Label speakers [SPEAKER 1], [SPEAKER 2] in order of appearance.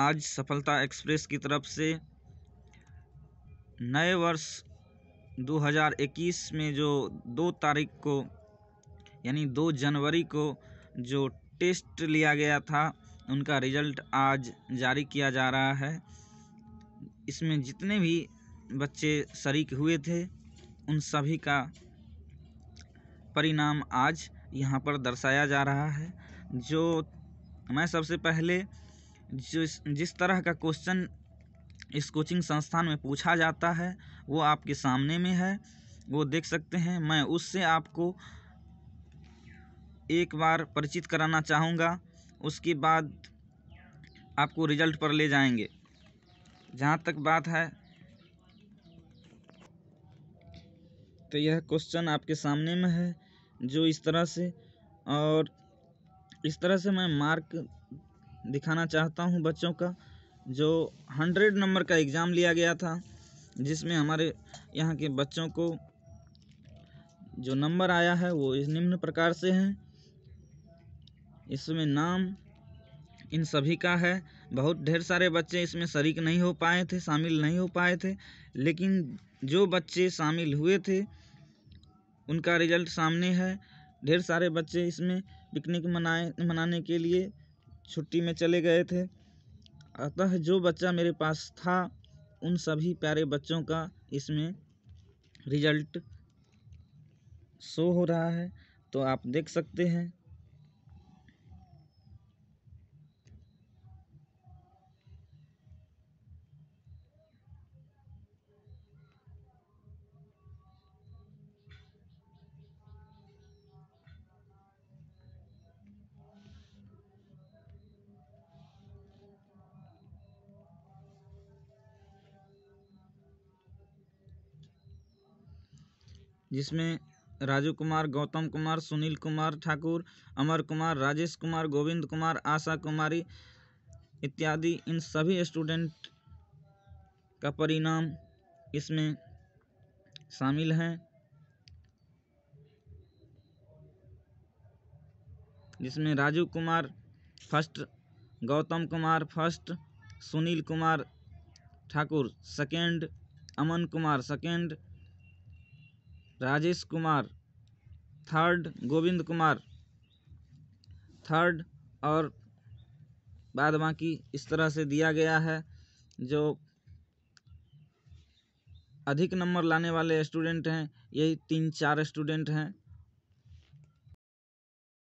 [SPEAKER 1] आज सफलता एक्सप्रेस की तरफ से नए वर्ष 2021 में जो दो तारीख को यानी दो जनवरी को जो टेस्ट लिया गया था उनका रिजल्ट आज जारी किया जा रहा है इसमें जितने भी बच्चे शरीक हुए थे उन सभी का परिणाम आज यहाँ पर दर्शाया जा रहा है जो मैं सबसे पहले जिस जिस तरह का क्वेश्चन इस कोचिंग संस्थान में पूछा जाता है वो आपके सामने में है वो देख सकते हैं मैं उससे आपको एक बार परिचित कराना चाहूँगा उसके बाद आपको रिजल्ट पर ले जाएंगे जहाँ तक बात है तो यह क्वेश्चन आपके सामने में है जो इस तरह से और इस तरह से मैं मार्क दिखाना चाहता हूँ बच्चों का जो हंड्रेड नंबर का एग्ज़ाम लिया गया था जिसमें हमारे यहाँ के बच्चों को जो नंबर आया है वो इस निम्न प्रकार से हैं इसमें नाम इन सभी का है बहुत ढेर सारे बच्चे इसमें शरीक नहीं हो पाए थे शामिल नहीं हो पाए थे लेकिन जो बच्चे शामिल हुए थे उनका रिजल्ट सामने है ढेर सारे बच्चे इसमें पिकनिक मनाए मनाने के लिए छुट्टी में चले गए थे अतः जो बच्चा मेरे पास था उन सभी प्यारे बच्चों का इसमें रिजल्ट शो हो रहा है तो आप देख सकते हैं जिसमें राजू कुमार गौतम कुमार सुनील कुमार ठाकुर अमर कुमार राजेश कुमार गोविंद कुमार आशा कुमारी इत्यादि इन सभी स्टूडेंट का परिणाम इसमें शामिल हैं जिसमें Raju Kumar first Gautam Kumar first Sunil Kumar Thakur second Aman Kumar second Rajesh Kumar third Govind Kumar third और बाद बाकी इस तरह से दिया गया है जो अधिक नंबर लाने वाले स्टूडेंट हैं यही तीन चार स्टूडेंट हैं